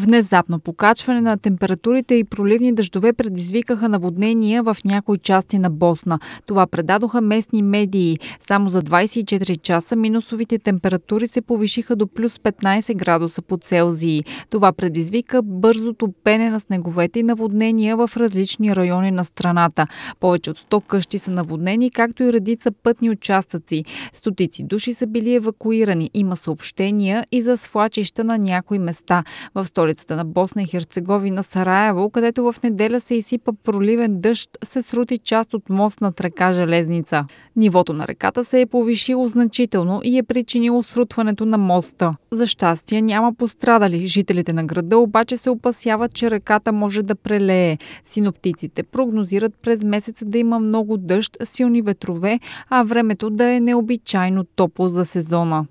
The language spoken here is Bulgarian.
Внезапно покачване на температурите и проливни дъждове предизвикаха наводнения в някои части на Босна. Това предадоха местни медии. Само за 24 часа минусовите температури се повишиха до плюс 15 градуса по Целзии. Това предизвика бързото пене на снеговете и наводнения в различни райони на страната. Повече от 100 къщи са наводнени, както и редица пътни участъци. Стотици души са били евакуирани. Има съобщения и за свлачища на някои места. В столицата столицата на Босна и Херцеговина Сараево, където в неделя се изсипа проливен дъжд, се срути част от мост над река Железница. Нивото на реката се е повишило значително и е причинило срутването на моста. За щастие няма пострадали. Жителите на града обаче се опасяват, че реката може да прелее. Синоптиците прогнозират през месеца да има много дъжд, силни ветрове, а времето да е необичайно топло за сезона.